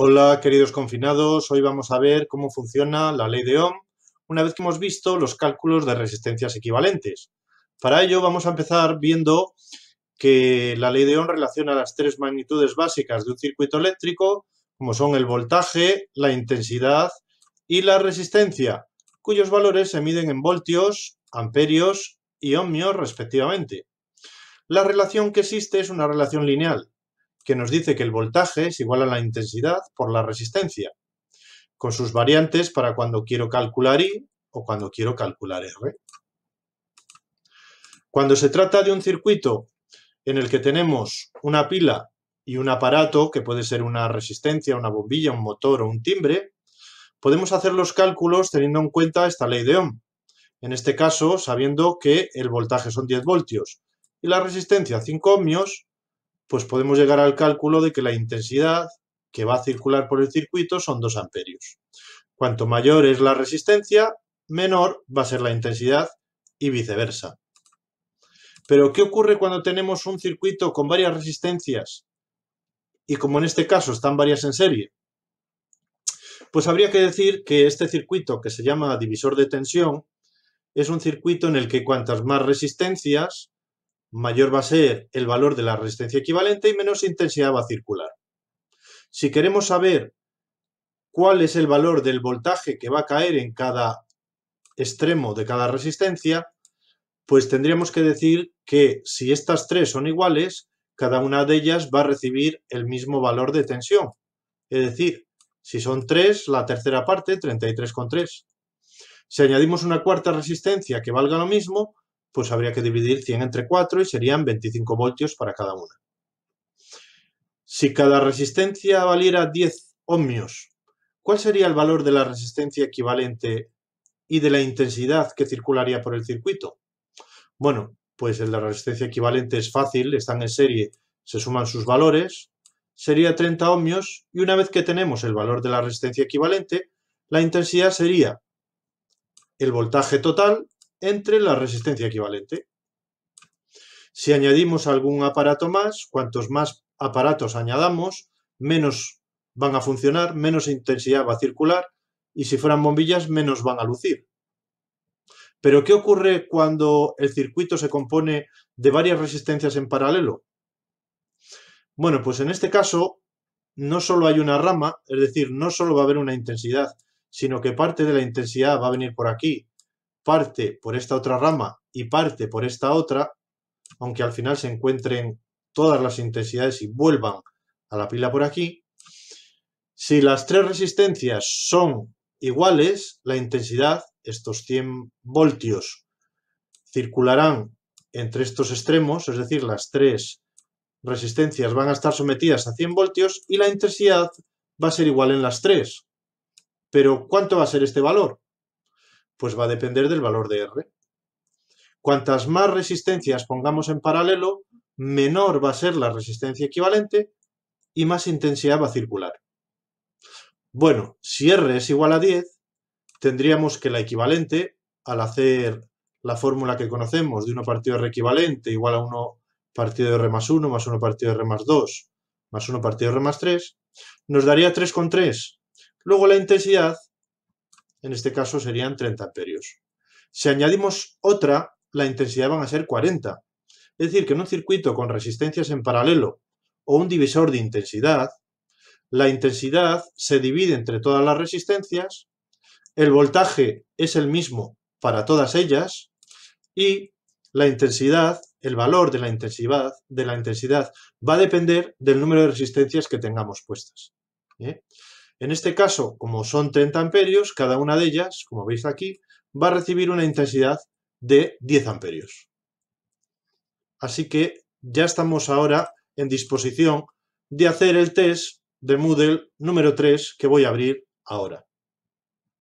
Hola queridos confinados, hoy vamos a ver cómo funciona la ley de Ohm una vez que hemos visto los cálculos de resistencias equivalentes. Para ello vamos a empezar viendo que la ley de Ohm relaciona las tres magnitudes básicas de un circuito eléctrico, como son el voltaje, la intensidad y la resistencia, cuyos valores se miden en voltios, amperios y ohmios respectivamente. La relación que existe es una relación lineal, que nos dice que el voltaje es igual a la intensidad por la resistencia, con sus variantes para cuando quiero calcular I o cuando quiero calcular R. Cuando se trata de un circuito en el que tenemos una pila y un aparato, que puede ser una resistencia, una bombilla, un motor o un timbre, podemos hacer los cálculos teniendo en cuenta esta ley de Ohm. En este caso, sabiendo que el voltaje son 10 voltios y la resistencia 5 ohmios pues podemos llegar al cálculo de que la intensidad que va a circular por el circuito son 2 amperios. Cuanto mayor es la resistencia, menor va a ser la intensidad y viceversa. Pero, ¿qué ocurre cuando tenemos un circuito con varias resistencias? Y como en este caso están varias en serie. Pues habría que decir que este circuito que se llama divisor de tensión es un circuito en el que cuantas más resistencias, mayor va a ser el valor de la resistencia equivalente y menos intensidad va a circular. Si queremos saber cuál es el valor del voltaje que va a caer en cada extremo de cada resistencia, pues tendríamos que decir que si estas tres son iguales, cada una de ellas va a recibir el mismo valor de tensión. Es decir, si son tres, la tercera parte, 33,3. Si añadimos una cuarta resistencia que valga lo mismo, pues habría que dividir 100 entre 4 y serían 25 voltios para cada una. Si cada resistencia valiera 10 ohmios, ¿cuál sería el valor de la resistencia equivalente y de la intensidad que circularía por el circuito? Bueno, pues el de la resistencia equivalente es fácil, están en serie, se suman sus valores, sería 30 ohmios y una vez que tenemos el valor de la resistencia equivalente, la intensidad sería el voltaje total entre la resistencia equivalente. Si añadimos algún aparato más, cuantos más aparatos añadamos, menos van a funcionar, menos intensidad va a circular y si fueran bombillas, menos van a lucir. Pero ¿qué ocurre cuando el circuito se compone de varias resistencias en paralelo? Bueno, pues en este caso no solo hay una rama, es decir, no solo va a haber una intensidad, sino que parte de la intensidad va a venir por aquí parte por esta otra rama y parte por esta otra, aunque al final se encuentren todas las intensidades y vuelvan a la pila por aquí, si las tres resistencias son iguales, la intensidad, estos 100 voltios, circularán entre estos extremos, es decir, las tres resistencias van a estar sometidas a 100 voltios y la intensidad va a ser igual en las tres. Pero, ¿cuánto va a ser este valor? Pues va a depender del valor de R. Cuantas más resistencias pongamos en paralelo, menor va a ser la resistencia equivalente y más intensidad va a circular. Bueno, si R es igual a 10, tendríamos que la equivalente, al hacer la fórmula que conocemos de 1 partido R equivalente igual a 1 partido de R más 1 más 1 partido de R más 2 más 1 partido de R más 3, nos daría 3,3. Luego la intensidad en este caso serían 30 amperios. Si añadimos otra, la intensidad van a ser 40. Es decir, que en un circuito con resistencias en paralelo o un divisor de intensidad, la intensidad se divide entre todas las resistencias, el voltaje es el mismo para todas ellas y la intensidad, el valor de la intensidad, de la intensidad va a depender del número de resistencias que tengamos puestas. ¿eh? En este caso, como son 30 amperios, cada una de ellas, como veis aquí, va a recibir una intensidad de 10 amperios. Así que ya estamos ahora en disposición de hacer el test de Moodle número 3 que voy a abrir ahora.